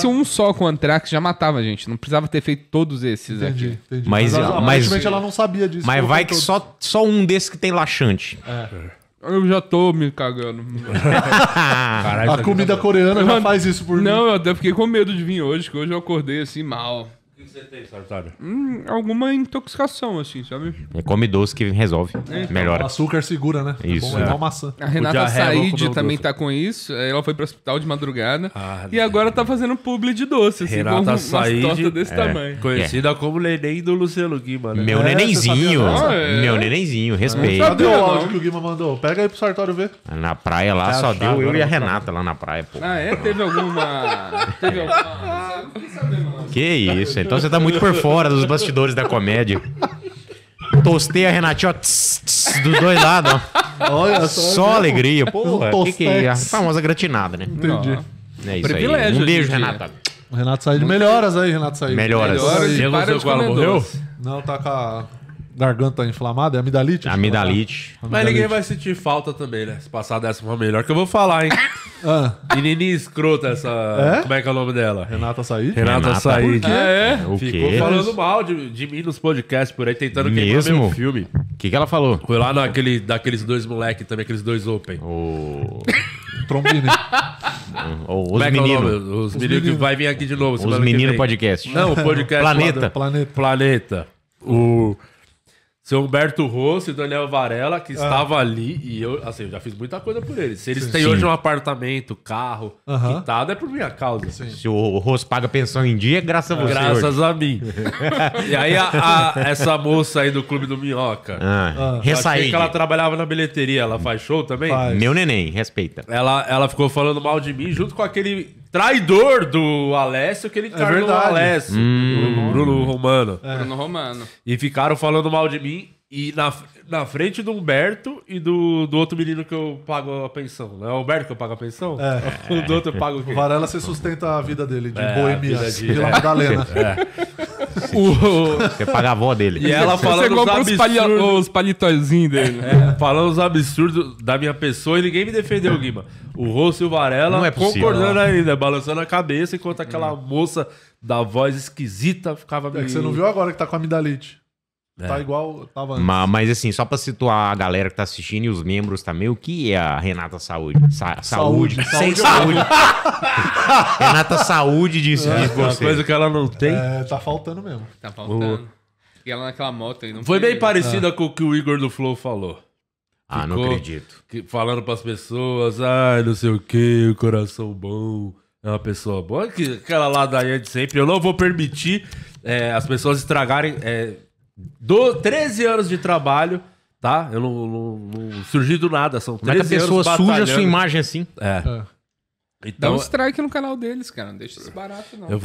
Se um só com Anthrax já matava a gente. Não precisava ter feito todos esses entendi, aqui. Entendi. Mas, mas, é, ela, mas ela não sabia disso. Mas vai que só, só um desses que tem laxante. É. Eu já tô me cagando. Caralho, a tá comida coreana eu já faz isso por não, mim. Não, eu até fiquei com medo de vir hoje, que hoje eu acordei assim mal você tem, Sartário? Hum, alguma intoxicação, assim, sabe? É, come doce que resolve. É. Então. Melhora. O açúcar segura, né? Tá isso. É bom, é. é. maçã. A Renata é Said também doce. tá com isso. Ela foi pro hospital de madrugada. Ah, e agora tá fazendo publi de doce, assim, Renata com desse é. tamanho. Conhecida como neném do Luciano Guima, né? Meu é, nenenzinho. Ah, meu nenenzinho, respeito. Não sabia, Cadê o áudio que o Guima mandou? Pega aí pro Sartório ver. Na praia lá só deu eu e a Renata lá na praia, pô. Ah, é? Teve alguma... Teve alguma... Que isso, então você tá muito por fora dos bastidores da comédia. Tostei a Renatinho, ó, tss, tss, dos dois lados, ó. Olha só. Só alegria, porra. que, que é? A famosa gratinada, né? Entendi. É isso Privilégio aí. Um beijo, Renata. O Renato saiu de melhoras aí, Renato saiu. Melhoras. melhoras. eu não morreu? Não, tá com a garganta inflamada, é amidalite? Amidalite. Mas ninguém vai sentir falta também, né? Se passar dessa foi melhor, que eu vou falar, hein? Ah. Menininha escrota essa. É? Como é que é o nome dela? Renata Said. Renata, Renata Said. Ah, é, é. O Ficou quê? falando mal de, de mim nos podcasts por aí, tentando Mesmo? queimar o filme. O que, que ela falou? Foi lá naquele, daqueles dois moleques também, aqueles dois open. O. Trombina. Os meninos. É, é os meninos que vai vir aqui de novo. Os meninos podcast. Não, o podcast. Planeta. Planeta. Planeta. O. Seu Humberto Rossi e Daniel Varela, que ah. estava ali, e eu, assim, eu já fiz muita coisa por eles. Se eles sim, têm sim. hoje um apartamento, carro, uh -huh. quitado, é por minha causa. Sim. Se o Rossi paga pensão em dia, é graças a você. Graças hoje. a mim. e aí, a, a, essa moça aí do Clube do Minhoca. Ah, ah. Ressaí. que ela trabalhava na bilheteria, ela faz show também? Faz. Meu neném, respeita. Ela, ela ficou falando mal de mim junto com aquele traidor do Alessio que ele encarnou é do Alessio, Hum. Bruno Romano. É. Bruno Romano. E ficaram falando mal de mim. E na, na frente do Humberto e do, do outro menino que eu pago a pensão. Não é o Humberto que eu pago a pensão? É. O do outro eu pago o quê? Varela, você sustenta a vida dele de É, a boemia, de- é. Madalena. É. O... Você paga a avó dele. E ela falando Você os, os, pali... os palitozinhos dele. É, falando os absurdos da minha pessoa e ninguém me defendeu, Guima. O Rosso e o Varela é concordando ainda, balançando a cabeça enquanto aquela moça da voz esquisita ficava... É que você não viu agora que tá com a amidalite. É. Tá igual tava antes. Mas, mas, assim, só pra situar a galera que tá assistindo e os membros também, o que é a Renata Saúde? Sa saúde. saúde. Sem é saúde. Renata Saúde disse, é, disse é Uma coisa que ela não tem. É, tá faltando mesmo. Tá faltando. E ela naquela moto aí. Não Foi bem parecida ah. com o que o Igor do Flow falou. Ficou ah, não acredito. falando pras pessoas, ai, ah, não sei o que, o coração bom. É uma pessoa boa, que aquela ladainha de sempre. Eu não vou permitir é, as pessoas estragarem, é, do, 13 anos de trabalho, tá? Eu não, não, não surgi do nada, são 13 anos Como é a pessoa suja a sua imagem assim? É. é. Então, Dá um então, strike no canal deles, cara. Não deixa isso barato, não.